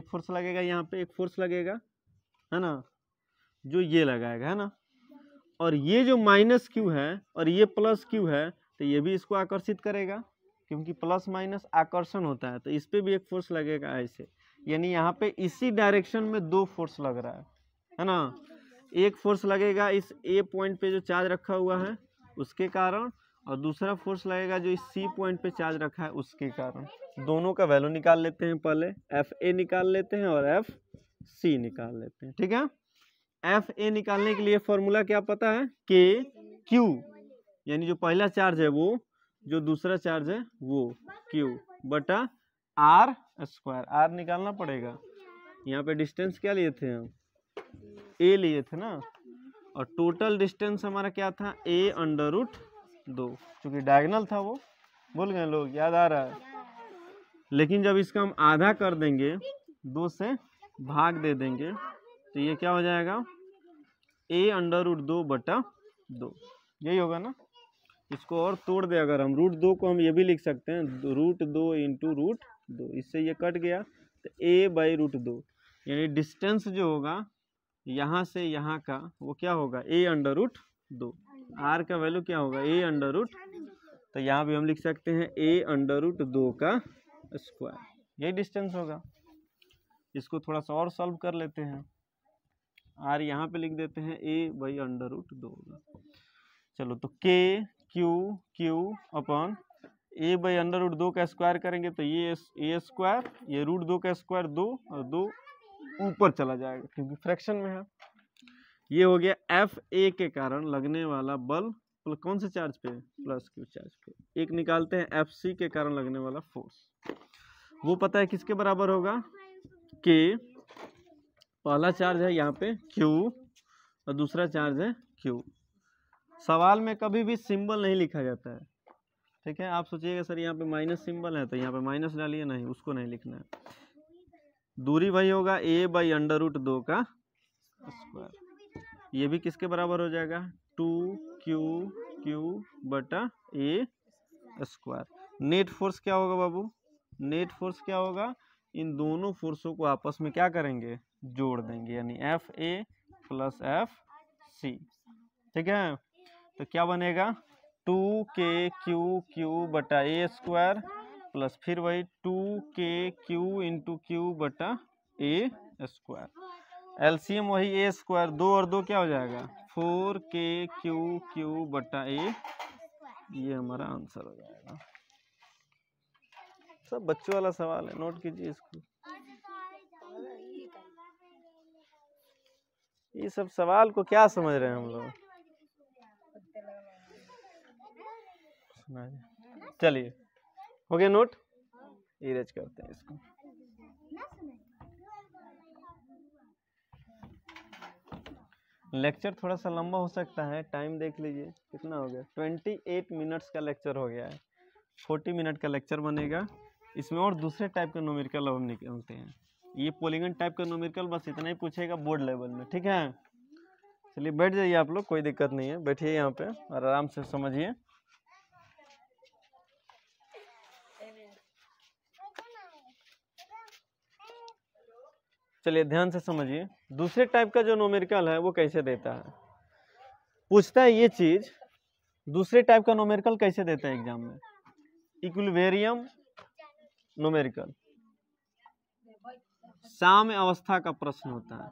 एक फोर्स लगेगा यहाँ पे एक फोर्स लगेगा है ना जो ये लगाएगा है ना और ये जो माइनस क्यू है और ये प्लस क्यू है तो ये भी इसको आकर्षित करेगा क्योंकि प्लस माइनस आकर्षण होता है तो इस पर भी एक फोर्स लगेगा ऐसे यानी यहाँ पे इसी डायरेक्शन में दो फोर्स लग रहा है है ना एक फोर्स लगेगा इस ए पॉइंट पे जो चार्ज रखा हुआ है उसके कारण और दूसरा फोर्स लगेगा जो इस सी पॉइंट पे चार्ज रखा है उसके कारण दोनों का वैल्यू निकाल लेते हैं पहले एफ ए निकाल लेते हैं और एफ सी निकाल लेते हैं ठीक है एफ ए निकालने के लिए फॉर्मूला क्या पता है के क्यू यानी जो पहला चार्ज है वो जो दूसरा चार्ज है वो क्यू बटा आर स्क्वायर आर निकालना पड़ेगा यहाँ पे डिस्टेंस क्या लिए थे हम ए लिए थे ना और टोटल डिस्टेंस हमारा क्या था ए अंडर रूट दो चूँकि डायगनल था वो बोल गए लोग याद आ रहा है लेकिन जब इसका हम आधा कर देंगे दो से भाग दे देंगे तो ये क्या हो जाएगा ए अंडर उठ दो बटा दो यही होगा ना इसको और तोड़ दे अगर हम रूट दो को हम ये भी लिख सकते हैं रूट दो इंटू रूट दो इससे ये कट गया तो ए बाई रूट दो यानी डिस्टेंस जो होगा यहाँ से यहाँ का वो क्या होगा ए अंडर रूट दो आर का वैल्यू क्या होगा ए अंडर रूट तो यहाँ भी हम लिख सकते हैं ए अंडर रूट दो का स्क्वायर यही डिस्टेंस होगा इसको थोड़ा सा और सॉल्व कर लेते हैं आर यहाँ पे लिख देते हैं ए बाई अंडर रूट दो होगा चलो तो K Q Q upon A by under root दो का स्क्वायर करेंगे तो ये ए स्क्वायर ये रूट दो का स्क्वायर दो और दो ऊपर चला जाएगा क्योंकि फ्रैक्शन में है ये हो गया एफ ए के कारण लगने वाला बल कौन से चार्ज पे प्लस क्यू चार्ज पे एक निकालते हैं एफ सी के कारण लगने वाला फोर्स वो पता है किसके बराबर होगा के पहला चार्ज है यहाँ पे क्यू और दूसरा चार्ज है क्यू सवाल में कभी भी सिंबल नहीं लिखा जाता है ठीक है आप सोचिएगा सर यहाँ पे माइनस सिंबल है तो यहाँ पे माइनस डालिए नहीं उसको नहीं लिखना है दूरी भाई होगा ए बाई अंडर रूट दो का स्क्वायर ये भी किसके बराबर हो जाएगा टू क्यू क्यू बटा ए स्क्वायर नेट फोर्स क्या होगा बाबू नेट फोर्स क्या होगा इन दोनों फोर्सों को आपस में क्या करेंगे जोड़ देंगे यानी F A plus F C ठीक है तो क्या बनेगा टू के क्यू क्यू बटा ए स्क्वायर प्लस फिर वही to K Q into Q बटा ए स्क्वायर एम वही ए स्क्वायर दो और दो क्या हो जाएगा फोर के क्यू क्यू बटा ए ये हमारा आंसर हो जाएगा सब बच्चों वाला सवाल है नोट कीजिए इसको ये सब सवाल को क्या समझ रहे हैं हम लोग चलिए हो गया नोट इरेज करते हैं इसको लेक्चर थोड़ा सा लंबा हो सकता है टाइम देख लीजिए कितना हो गया ट्वेंटी एट मिनट्स का लेक्चर हो गया है फोर्टी मिनट का लेक्चर बनेगा इसमें और दूसरे टाइप के नोमिकल अब निकलते हैं ये पोलिगन टाइप का नोमिकल बस इतना ही पूछेगा बोर्ड लेवल में ठीक है चलिए बैठ जाइए आप लोग कोई दिक्कत नहीं है बैठिए यहाँ पे और आराम से समझिए चलिए ध्यान से समझिए दूसरे टाइप का जो नोमेरिकल है वो कैसे देता है पूछता है ये चीज़ दूसरे टाइप का नोमेरिकल कैसे देता है एग्जाम में इक्वेरियम नोमेरिकल साम्य अवस्था का प्रश्न होता है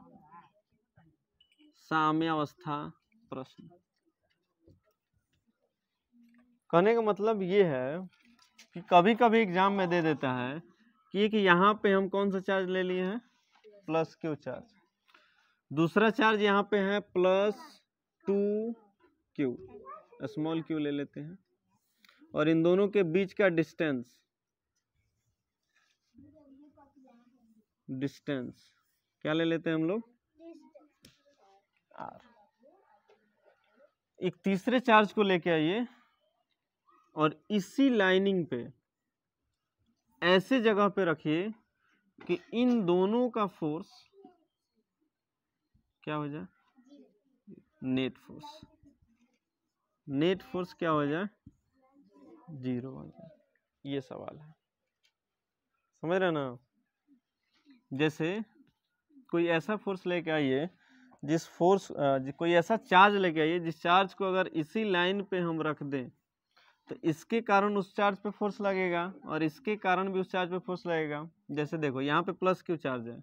साम्य अवस्था प्रश्न कहने का मतलब ये है कि कभी कभी एग्जाम में दे देता है कि, कि यहाँ पे हम कौन सा चार्ज ले लिए हैं प्लस क्यू चार्ज दूसरा चार्ज यहाँ पे है plus two Q small Q ले लेते हैं और इन दोनों के बीच का डिस्टेंस डिस्टेंस क्या ले लेते हैं हम लोग आर एक तीसरे चार्ज को लेके आइए और इसी लाइनिंग पे ऐसे जगह पे रखिए कि इन दोनों का फोर्स क्या हो जाए नेट फोर्स नेट फोर्स क्या हो जाए जीरो हो जाए ये सवाल है समझ रहे ना जैसे कोई ऐसा फोर्स लेके आइए जिस फोर्स कोई ऐसा चार्ज लेके आइए जिस चार्ज को अगर इसी लाइन पे हम रख दें तो इसके कारण उस चार्ज पे फोर्स लगेगा और इसके कारण भी उस चार्ज पे फोर्स लगेगा जैसे देखो यहाँ पे प्लस क्यू चार्ज है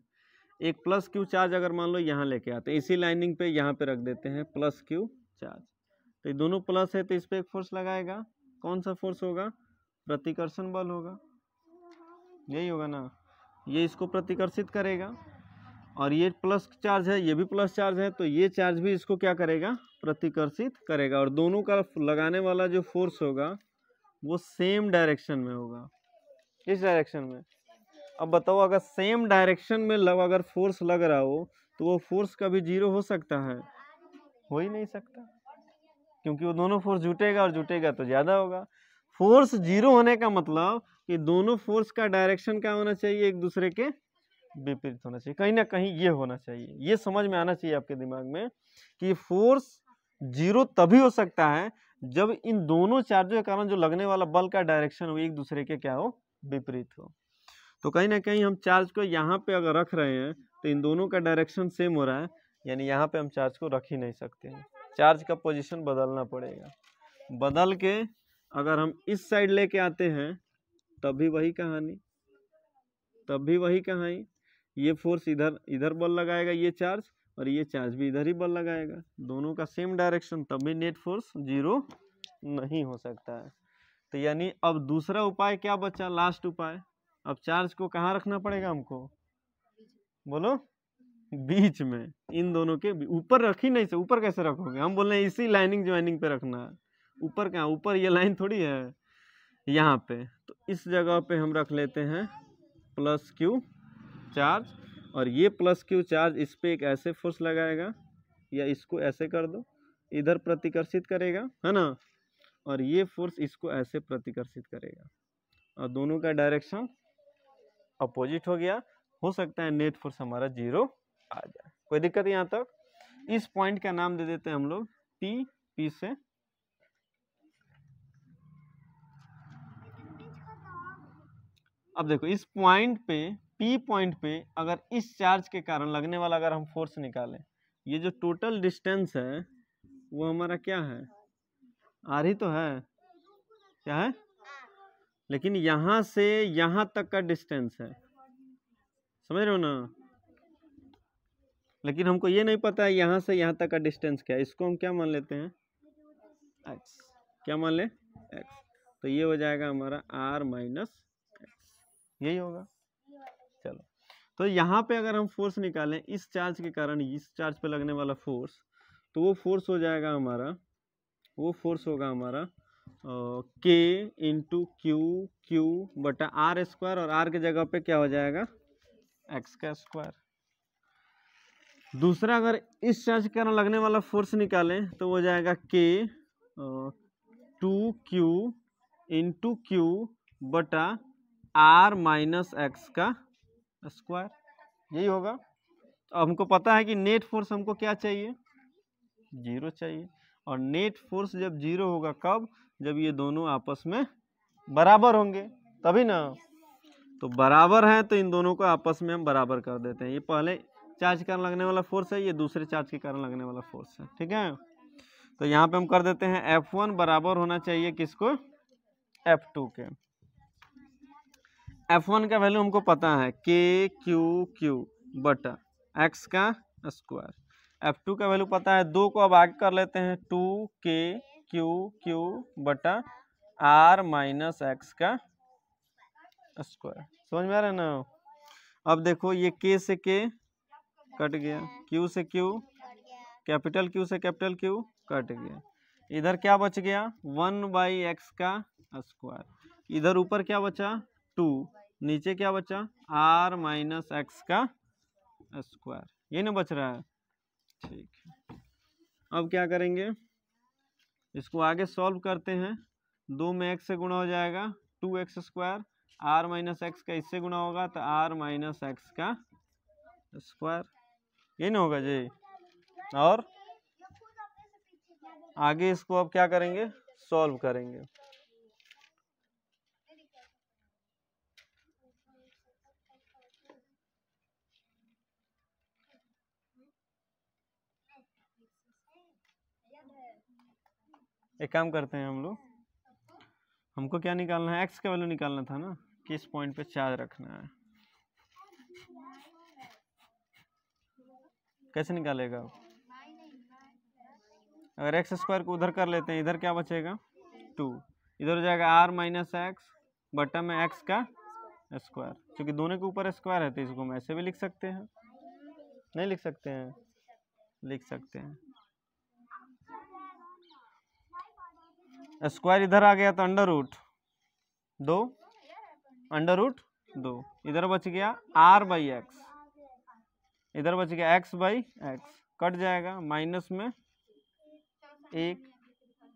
एक प्लस क्यू चार्ज अगर मान लो यहाँ लेके आते हैं इसी लाइनिंग पे यहाँ पे रख देते हैं प्लस क्यू चार्ज तो ये दोनों प्लस है तो इस पर एक फोर्स लगाएगा कौन सा फोर्स होगा प्रतिकर्षण बल होगा यही होगा ना ये इसको प्रतिकर्षित करेगा और ये प्लस चार्ज है ये भी प्लस चार्ज है तो ये चार्ज भी इसको क्या करेगा प्रतिकर्षित करेगा और दोनों का लगाने वाला जो फोर्स होगा वो सेम डायरेक्शन में होगा इस डायरेक्शन में अब बताओ अगर सेम डायरेक्शन में लग अगर फोर्स लग रहा हो तो वो फोर्स कभी जीरो हो सकता है हो ही नहीं सकता क्योंकि वो दोनों फोर्स जुटेगा और जुटेगा तो ज़्यादा होगा फोर्स जीरो होने का मतलब कि दोनों फोर्स का डायरेक्शन क्या होना चाहिए एक दूसरे के विपरीत होना चाहिए कहीं ना कहीं ये होना चाहिए ये समझ में आना चाहिए आपके दिमाग में कि फोर्स जीरो तभी हो सकता है जब इन दोनों चार्जों के कारण जो लगने वाला बल का डायरेक्शन हो एक दूसरे के क्या हो विपरीत हो तो कहीं ना कहीं हम चार्ज को यहाँ पे अगर रख रहे हैं तो इन दोनों का डायरेक्शन सेम हो रहा है यानी यहाँ पे हम चार्ज को रख ही नहीं सकते हैं चार्ज का पोजीशन बदलना पड़ेगा बदल के अगर हम इस साइड लेके आते हैं तब भी वही कहानी तब भी वही कहानी ये फोर्स इधर इधर बल लगाएगा ये चार्ज और ये चार्ज भी इधर ही बल लगाएगा दोनों का सेम डायरेक्शन तब भी नेट फोर्स जीरो नहीं हो सकता है तो यानी अब दूसरा उपाय क्या बचा लास्ट उपाय अब चार्ज को कहाँ रखना पड़ेगा हमको बोलो बीच में इन दोनों के ऊपर रख ही नहीं से ऊपर कैसे रखोगे हम बोल रहे हैं इसी लाइनिंग ज्वाइनिंग पे रखना है ऊपर कहाँ ऊपर ये लाइन थोड़ी है यहाँ पे तो इस जगह पे हम रख लेते हैं प्लस क्यू चार्ज और ये प्लस क्यू चार्ज इस पर एक ऐसे फोर्स लगाएगा या इसको ऐसे कर दो इधर प्रतिकर्षित करेगा है ना और ये फोर्स इसको ऐसे प्रतिकर्षित करेगा और दोनों का डायरेक्शन अपोजिट हो गया हो सकता है नेट फोर्स हमारा जीरो आ जाए कोई दिक्कत यहाँ तक इस पॉइंट का नाम दे देते हैं हम लोग पी पी से अब देखो इस पॉइंट पे पी पॉइंट पे अगर इस चार्ज के कारण लगने वाला अगर हम फोर्स निकालें ये जो टोटल डिस्टेंस है वो हमारा क्या है आर ही तो है क्या है लेकिन यहाँ से यहाँ तक का डिस्टेंस है समझ रहे हो ना लेकिन हमको ये नहीं पता है यहाँ से यहाँ तक का डिस्टेंस क्या है इसको हम क्या मान लेते हैं एक्स क्या मान लें एक्स तो ये हो जाएगा हमारा आर माइनस एक्स यही होगा तो यहाँ पे अगर हम फोर्स निकालें इस चार्ज के कारण इस चार्ज पे लगने वाला फोर्स तो वो फोर्स हो जाएगा हमारा वो फोर्स होगा हमारा के इंटू क्यू क्यू बटा आर स्क्वायर और आर के जगह पे क्या हो जाएगा एक्स का स्क्वायर दूसरा अगर इस चार्ज के कारण लगने वाला फोर्स निकालें तो वो जाएगा K two Q into Q बटा आर माइनस एक्स का स्क्वायर यही होगा तो हमको पता है कि नेट फोर्स हमको क्या चाहिए जीरो चाहिए और नेट फोर्स जब जीरो होगा कब जब ये दोनों आपस में बराबर होंगे तभी ना तो बराबर हैं तो इन दोनों को आपस में हम बराबर कर देते हैं ये पहले चार्ज के कारण लगने वाला फोर्स है ये दूसरे चार्ज के कारण लगने वाला फोर्स है ठीक है तो यहाँ पे हम कर देते हैं F1 बराबर होना चाहिए किसको F2 के एफ वन का वैल्यू हमको पता है के क्यू क्यू बटा एक्स का स्क्वायर एफ टू का वैल्यू पता है दो को अब आगे कर लेते हैं टू के क्यू क्यू बटा आर माइनस एक्स का स्क्वायर समझ में आ रहा है ना अब देखो ये के से के कट गया क्यू से क्यू कैपिटल क्यू से कैपिटल क्यू कट गया इधर क्या बच गया वन बाई एक्स का स्क्वायर इधर ऊपर क्या बचा टू नीचे क्या बचा आर माइनस एक्स का स्क्वायर ये ना बच रहा है ठीक है अब क्या करेंगे इसको आगे सॉल्व करते हैं दो में एक्स से गुणा हो जाएगा two X square R minus X का इससे गुणा होगा तो आर माइनस एक्स का स्क्वायर ये ना होगा जी और आगे इसको अब क्या करेंगे सॉल्व करेंगे एक काम करते हैं हम लोग हमको क्या निकालना है एक्स का वैल्यू निकालना था ना किस पॉइंट पे चार्ज रखना है कैसे निकालेगा आप अगर एक्स स्क्वायर को उधर कर लेते हैं इधर क्या बचेगा टू इधर हो जाएगा आर माइनस एक्स बटम है एक्स का स्क्वायर क्योंकि दोनों के ऊपर स्क्वायर है तो इसको हम ऐसे भी लिख सकते हैं नहीं लिख सकते हैं लिख सकते हैं स्क्वायर इधर आ गया तो अंडर रूट दो अंडर रूट दो इधर बच गया आर बाई एक्स इधर बच गया एक्स बाई एक्स कट जाएगा माइनस में एक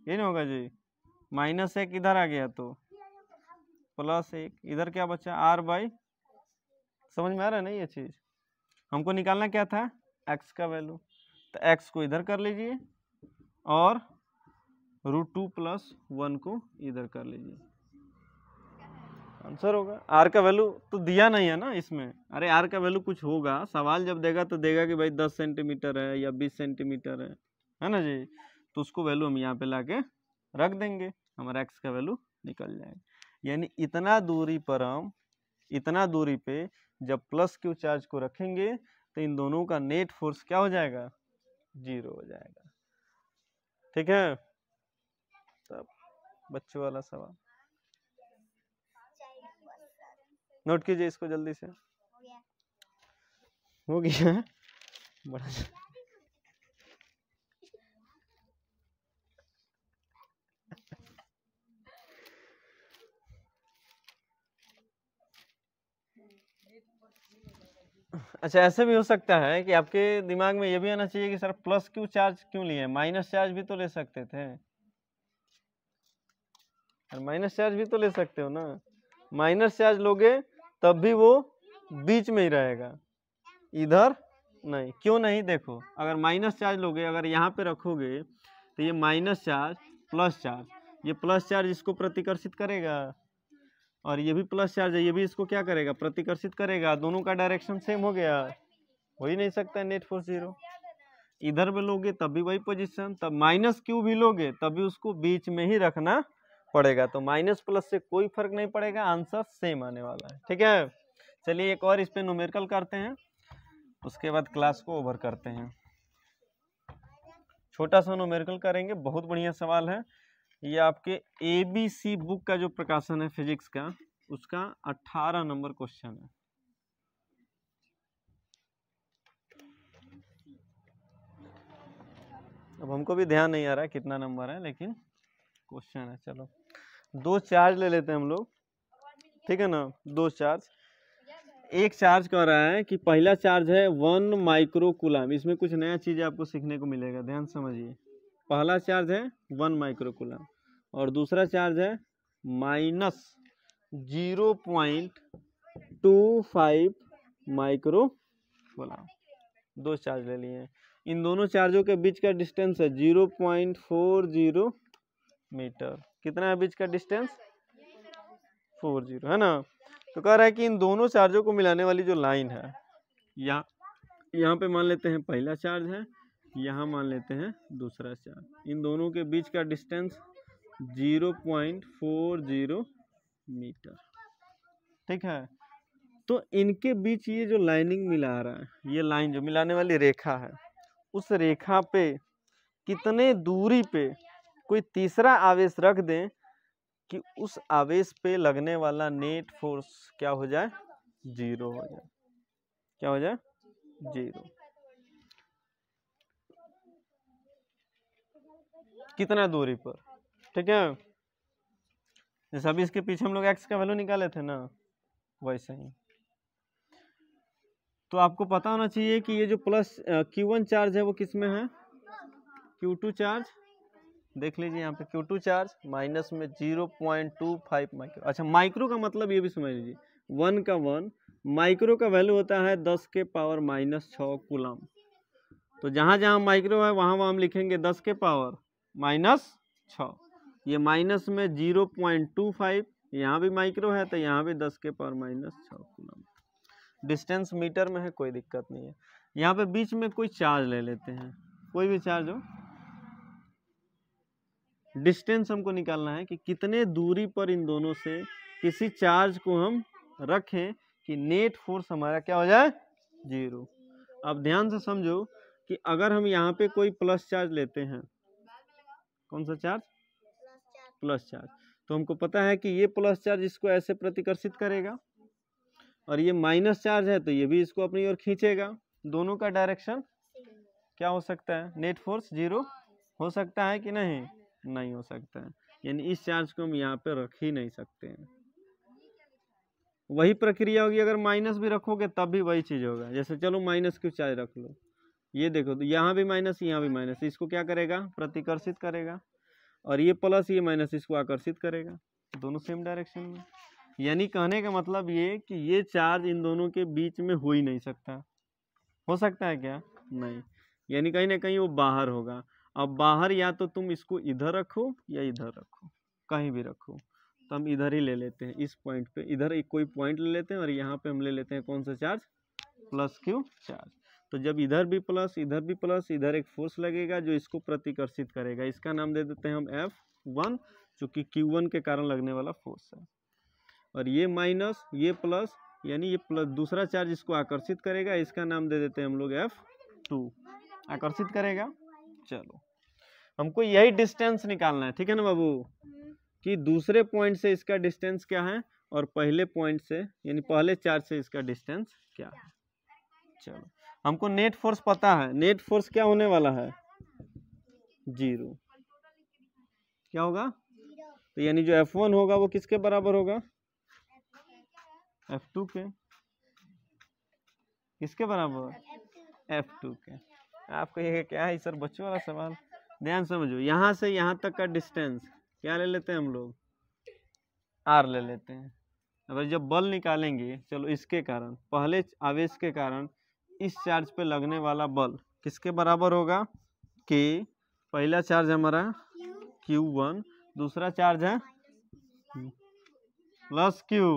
ये नहीं होगा जी माइनस एक इधर आ गया तो प्लस एक इधर क्या बचा आर बाई समझ में आ रहा है ना ये चीज़ हमको निकालना क्या था एक्स का वैल्यू तो एक्स को इधर कर लीजिए और रूट टू प्लस वन को इधर कर लीजिए आंसर होगा आर का वैल्यू तो दिया नहीं है ना इसमें अरे आर का वैल्यू कुछ होगा सवाल जब देगा तो देगा कि भाई दस सेंटीमीटर है या बीस सेंटीमीटर है है ना जी तो उसको वैल्यू हम यहाँ पे ला के रख देंगे हमारा एक्स का वैल्यू निकल जाएगा यानी इतना दूरी पर हम इतना दूरी पे जब प्लस क्यू चार्ज को रखेंगे तो इन दोनों का नेट फोर्स क्या हो जाएगा जीरो हो जाएगा ठीक है बच्चे वाला सवाल नोट कीजिए इसको जल्दी से हो गया बड़ा अच्छा ऐसे भी हो सकता है कि आपके दिमाग में ये भी आना चाहिए कि सर प्लस क्यों चार्ज क्यों लिए माइनस चार्ज भी तो ले सकते थे और माइनस चार्ज भी तो ले सकते हो ना माइनस चार्ज लोगे तब भी वो बीच में ही रहेगा इधर नहीं क्यों नहीं देखो अगर माइनस चार्ज लोगे अगर यहाँ पे रखोगे तो ये माइनस चार्ज प्लस चार्ज ये प्लस चार्ज इसको प्रतिकर्षित करेगा और ये भी प्लस चार्ज है ये भी इसको क्या करेगा प्रतिकर्षित करेगा दोनों का डायरेक्शन सेम हो गया हो ही नहीं सकता नेट फोर्स जीरो इधर में लोगे तब भी वही पोजिशन तब माइनस क्यू भी लोगे तब भी उसको बीच में ही रखना पड़ेगा तो माइनस प्लस से कोई फर्क नहीं पड़ेगा आंसर सेम आने वाला है ठीक है चलिए एक और इस पर नोमेरिकल करते हैं उसके बाद क्लास को ओवर करते हैं छोटा सा नोमेरिकल करेंगे बहुत बढ़िया सवाल है ये आपके ए बी सी बुक का जो प्रकाशन है फिजिक्स का उसका अट्ठारह नंबर क्वेश्चन है अब हमको भी ध्यान नहीं आ रहा कितना नंबर है लेकिन क्वेश्चन है चलो दो चार्ज ले लेते हैं हम लोग ठीक है ना दो चार्ज एक चार्ज कह रहा है कि पहला चार्ज है वन कूलम इसमें कुछ नया चीज़ आपको सीखने को मिलेगा ध्यान समझिए पहला चार्ज है वन कूलम और दूसरा चार्ज है minus zero point two five micro coulomb दो चार्ज ले लिए इन दोनों चार्जों के बीच का डिस्टेंस है zero point four zero metre कितना है बीच का डिस्टेंस फोर जीरो है ना तो कह रहा है कि इन दोनों चार्जों को मिलाने वाली जो लाइन है यहाँ यहाँ पे मान लेते हैं पहला चार्ज है यहाँ मान लेते हैं दूसरा चार्ज इन दोनों के बीच का distance zero point four zero metre ठीक है तो इनके बीच ये जो लाइनिंग मिला रहा है ये लाइन जो मिलाने वाली रेखा है उस रेखा पे कितने दूरी पे कोई तीसरा आवेश रख दें कि उस आवेश पे लगने वाला नेट फोर्स क्या हो जाए जीरो हो जाए क्या हो जाए जीरो कितना दूरी पर ठीक है जैसे अभी इसके पीछे हम लोग एक्स का वैल्यू निकाले थे ना वैसे ही तो आपको पता होना चाहिए कि ये जो प्लस क्यू वन चार्ज है वो किस में है क्यू टू चार्ज देख लीजिए यहाँ पे क्यू टू चार्ज माइनस में zero point two five micro अच्छा माइक्रो का मतलब ये भी समझ लीजिए वन का वन माइक्रो का वैल्यू होता है दस के पावर माइनस छ कुलाम तो जहाँ जहाँ माइक्रो है वहाँ वहाँ हम लिखेंगे दस के पावर माइनस छ ये माइनस में जीरो पॉइंट टू फाइव यहाँ भी माइक्रो है तो यहाँ भी दस के पावर माइनस छः कुलम डिस्टेंस मीटर में है कोई दिक्कत नहीं है यहाँ पे बीच में कोई चार्ज ले लेते हैं कोई भी चार्ज हो डिस्टेंस हमको निकालना है कि कितने दूरी पर इन दोनों से किसी चार्ज को हम रखें कि नेट फोर्स हमारा क्या हो जाए जीरो अब ध्यान से समझो कि अगर हम यहाँ पे कोई प्लस चार्ज लेते हैं कौन सा चार्ज प्लस चार्ज तो हमको पता है कि ये प्लस चार्ज इसको ऐसे प्रतिकर्षित करेगा और ये माइनस चार्ज है तो ये भी इसको अपनी ओर खींचेगा दोनों का डायरेक्शन क्या हो सकता है नेट फोर्स जीरो हो सकता है कि नहीं नहीं हो सकता है यानी इस चार्ज को हम यहाँ पे रख ही नहीं सकते हैं वही प्रक्रिया होगी अगर माइनस भी रखोगे तब भी वही चीज़ होगा जैसे चलो माइनस क्यों चार्ज रख लो ये देखो तो यहाँ भी माइनस यहाँ भी माइनस इसको क्या करेगा प्रतिकर्षित करेगा और ये प्लस ये माइनस इसको आकर्षित करेगा दोनों सेम डायरेक्शन में यानी कहने का मतलब ये कि ये चार्ज इन दोनों के बीच में हो ही नहीं सकता हो सकता है क्या नहीं यानी कहीं ना कहीं वो बाहर होगा अब बाहर या तो तुम इसको इधर रखो या इधर रखो कहीं भी रखो तो हम इधर ही ले लेते हैं इस पॉइंट पे इधर एक कोई पॉइंट ले लेते हैं और यहाँ पे हम ले लेते हैं कौन सा चार्ज प्लस क्यू चार्ज तो जब इधर भी प्लस इधर भी प्लस इधर एक फोर्स लगेगा जो इसको प्रतिकर्षित करेगा इसका नाम दे देते हैं हम एफ वन जो कि क्यू वन के कारण लगने वाला फोर्स है और ये माइनस ये प्लस यानी ये प्लस दूसरा चार्ज इसको आकर्षित करेगा इसका नाम दे देते हैं हम लोग एफ टू आकर्षित करेगा चलो हमको यही डिस्टेंस निकालना है ठीक है ना बाबू हम्म। कि दूसरे पॉइंट से इसका डिस्टेंस क्या है और पहले पॉइंट से यानी पहले चार्ज से इसका डिस्टेंस क्या है चलो हमको नेट फोर्स पता है नेट फोर्स क्या होने वाला है जीरो क्या होगा तो यानी जो एफ वन होगा वो किसके बराबर होगा एफ टू के किसके बराबर एफ टू के आपको ये क्या है सर बच्चों वाला सवाल ध्यान समझो यहाँ से यहाँ तक का डिस्टेंस क्या ले लेते हैं हम लोग आर ले लेते हैं अगर जब बल निकालेंगे चलो इसके कारण पहले आवेश के कारण इस चार्ज पे लगने वाला बल किसके बराबर होगा कि पहला चार्ज हमारा क्यू वन दूसरा चार्ज है प्लस क्यू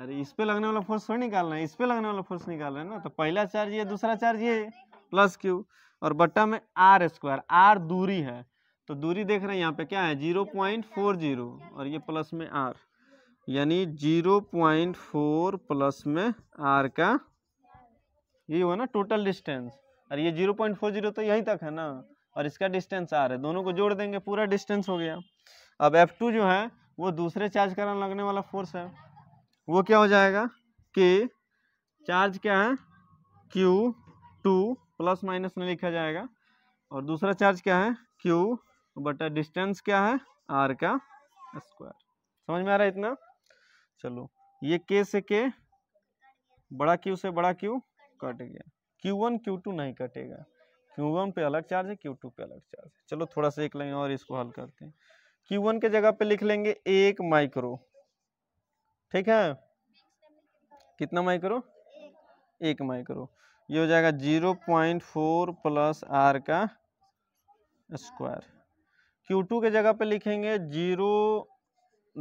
अरे इस पे लगने वाला फोर्स थोड़ी निकालना है इस पे लगने वाला फोर्स निकाल रहे हैं ना तो पहला चार्ज ये दूसरा चार्ज ये प्लस क्यू और बट्टा में आर स्क्वायर आर दूरी है तो दूरी देख रहे हैं यहाँ पे क्या है जीरो पॉइंट फोर जीरो और ये प्लस में आर यानी जीरो पॉइंट फोर प्लस में आर का ये हुआ ना टोटल डिस्टेंस और ये जीरो पॉइंट फोर जीरो तो यहीं तक है ना और इसका डिस्टेंस आर है दोनों को जोड़ देंगे पूरा डिस्टेंस हो गया अब एफ टू जो है वो दूसरे चार्ज कारण लगने वाला फोर्स है वो क्या हो जाएगा कि चार्ज क्या है क्यू टू प्लस माइनस में लिखा जाएगा और दूसरा चार्ज क्या है क्यू बटा डिस्टेंस क्या है आर का स्क्वायर समझ में आ रहा है इतना चलो ये के से के बड़ा क्यू से बड़ा क्यू कट गया क्यू वन क्यू टू नहीं कटेगा क्यू वन पे अलग चार्ज है क्यू टू पे अलग चार्ज है चलो थोड़ा सा एक लाइन और इसको हल करते हैं क्यू वन के जगह पे लिख लेंगे एक माइक्रो ठीक है कितना माइक्रो एक माइक्रो ये हो जाएगा zero point four plus R का स्क्वायर क्यू टू के जगह पे लिखेंगे जीरो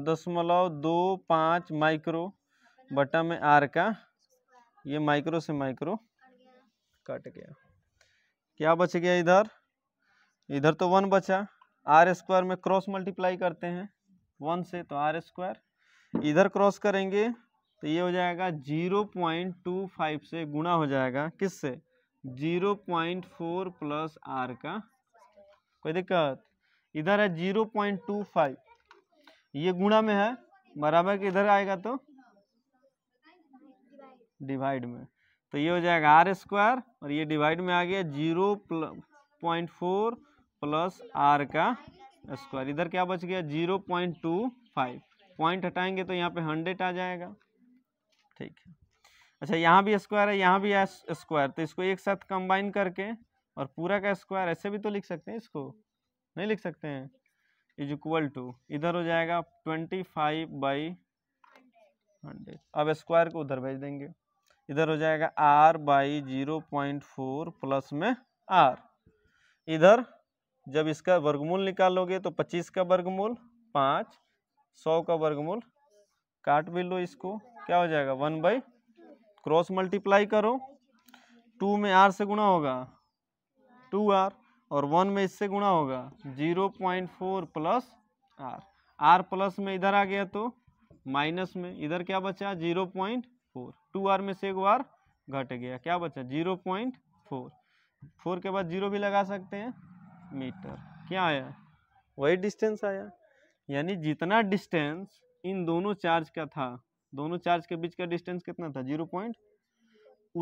दशमलव दो पाँच माइक्रो बटा में आर का ये माइक्रो से माइक्रो कट गया क्या बच गया इधर इधर तो वन बचा आर स्क्वायर में क्रॉस मल्टीप्लाई करते हैं वन से तो आर स्क्वायर इधर क्रॉस करेंगे तो ये हो जाएगा जीरो पॉइंट टू फाइव से गुणा हो जाएगा किससे zero point four plus R का कोई दिक्कत इधर है जीरो पॉइंट टू फाइव ये गुणा में है बराबर के इधर आएगा तो डिवाइड में तो ये हो जाएगा आर स्क्वायर और ये डिवाइड में आ गया zero point four plus R का स्क्वायर इधर क्या बच गया zero point two five point हटाएंगे तो यहाँ पे हंड्रेड आ जाएगा ठीक है अच्छा यहाँ भी स्क्वायर है यहाँ भी स्क्वायर तो इसको एक साथ कंबाइन करके और पूरा का स्क्वायर ऐसे भी तो लिख सकते हैं इसको नहीं लिख सकते हैं इज इक्वल टू इधर हो जाएगा ट्वेंटी फाइव बाई हंड्रेड अब स्क्वायर को उधर भेज देंगे इधर हो जाएगा R by zero point four plus में आर इधर जब इसका वर्गमूल निकालोगे तो पच्चीस का वर्गमूल पाँच सौ का वर्गमूल काट भी लो इसको क्या हो जाएगा वन बाई क्रॉस मल्टीप्लाई करो टू में आर से गुणा होगा टू आर और वन में इससे गुणा होगा zero point four plus R R plus में इधर आ गया तो माइनस में इधर क्या बचा zero point four two R में से एक आर घट गया क्या बचा जीरो पॉइंट फोर फोर के बाद जीरो भी लगा सकते हैं मीटर क्या आया वही डिस्टेंस आया यानी जितना डिस्टेंस इन दोनों चार्ज का था दोनों चार्ज के बीच का डिस्टेंस कितना था जीरो पॉइंट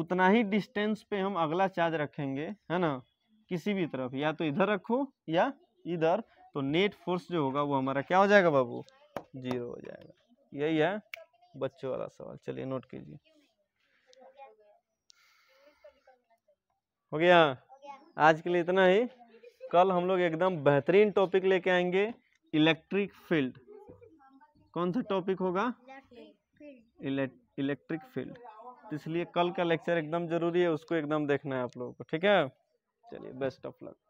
उतना ही डिस्टेंस पे हम अगला चार्ज रखेंगे है ना किसी भी तरफ या तो इधर रखो या इधर तो नेट फोर्स जो होगा वो हमारा क्या हो जाएगा बाबू जीरो हो जाएगा यही है बच्चों वाला सवाल चलिए नोट कीजिए हो गया आज के लिए इतना ही कल हम लोग एकदम बेहतरीन टॉपिक लेके आएंगे इलेक्ट्रिक फील्ड कौन सा टॉपिक होगा इलेक्ट्रिक फील्ड तो इसलिए कल का लेक्चर एकदम ज़रूरी है उसको एकदम देखना है आप लोगों को ठीक है चलिए बेस्ट ऑफ लक